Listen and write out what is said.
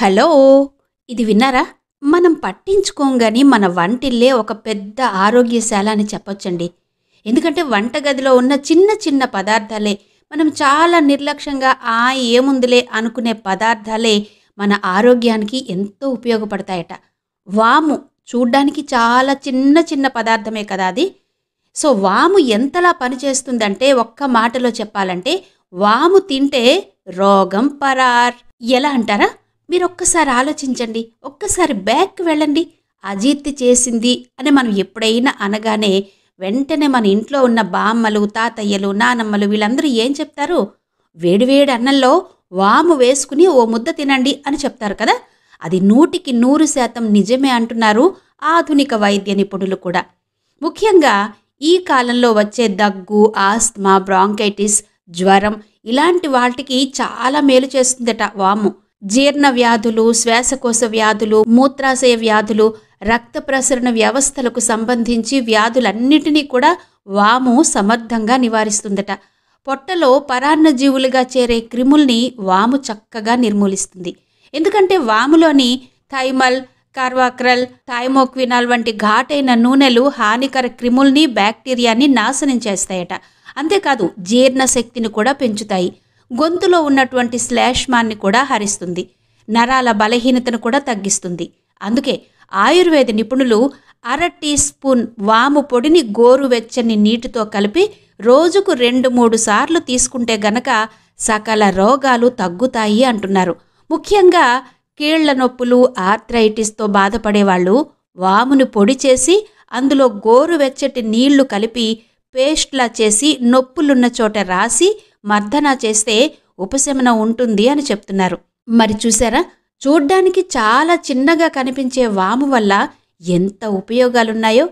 hello ఇది విన్నారా మనం పట్టించుకోంగాని మన వంటిల్లే ఒక పెద్ద ఆరోగ్యశాల అని చెప్పొచ్చండి ఎందుకంటే వంటగదిలో ఉన్న చిన్న చిన్న పదార్థాలే మనం చాలా నిర్లక్ష్యంగా ఆ ఏముందిలే అనుకునే పదార్థాలే మన ఆరోగ్యానికి ఎంతో ఉపయోగపడతాయట వాము చూడ్డానికి చాలా చిన్న చిన్న పదార్థమే కదా అది సో వాము ఎంతలా పనిచేస్తుందంటే ఒక్క మాటలో చెప్పాలంటే వాము తింటే రోగం పరార్ ఎలా అంటారా మీరు ఒక్కసారి ఆలోచించండి ఒక్కసారి బ్యాక్ వెళ్ళండి అజీర్తి చేసింది అని మనం ఎప్పుడైనా అనగానే వెంటనే మన ఇంట్లో ఉన్న బామ్మలు తాతయ్యలు నానమ్మలు వీళ్ళందరూ ఏం చెప్తారు వేడివేడి అన్నంలో వాము వేసుకుని ఓ ముద్ద తినండి అని చెప్తారు కదా అది నూటికి నూరు శాతం నిజమే అంటున్నారు ఆధునిక వైద్య నిపుణులు కూడా ముఖ్యంగా ఈ కాలంలో వచ్చే దగ్గు ఆస్తమా బ్రాంకైటిస్ జ్వరం ఇలాంటి వాటికి చాలా మేలు చేస్తుందట వాము జీర్ణ వ్యాధులు శ్వాసకోశ వ్యాధులు మూత్రాశయ వ్యాధులు రక్త ప్రసరణ వ్యవస్థలకు సంబంధించి వ్యాధులన్నిటినీ కూడా వాము సమర్థంగా నివారిస్తుందట పొట్టలో పరాన్న జీవులుగా చేరే క్రిముల్ని వాము చక్కగా నిర్మూలిస్తుంది ఎందుకంటే వాములోని థైమల్ కార్వాక్రల్ థైమోక్వినాల్ వంటి ఘాటైన నూనెలు హానికర క్రిముల్ని బ్యాక్టీరియాని నాశనం చేస్తాయట అంతేకాదు జీర్ణశక్తిని కూడా పెంచుతాయి గొంతులో ఉన్నటువంటి శ్లేష్మాన్ని కూడా హరిస్తుంది నరాల బలహీనతను కూడా తగ్గిస్తుంది అందుకే ఆయుర్వేద నిపుణులు అర టీ స్పూన్ వాము పొడిని గోరువెచ్చని నీటితో కలిపి రోజుకు రెండు మూడు సార్లు తీసుకుంటే గనక సకల రోగాలు తగ్గుతాయి అంటున్నారు ముఖ్యంగా కీళ్ల నొప్పులు ఆర్థ్రైటిస్తో బాధపడేవాళ్ళు వామును పొడి చేసి అందులో గోరువెచ్చటి నీళ్లు కలిపి పేస్ట్లా చేసి నొప్పులున్న చోట రాసి మర్దన చేస్తే ఉపశమనం ఉంటుంది అని చెప్తున్నారు మరి చూసారా చూడ్డానికి చాలా చిన్నగా కనిపించే వాము వల్ల ఎంత ఉపయోగాలున్నాయో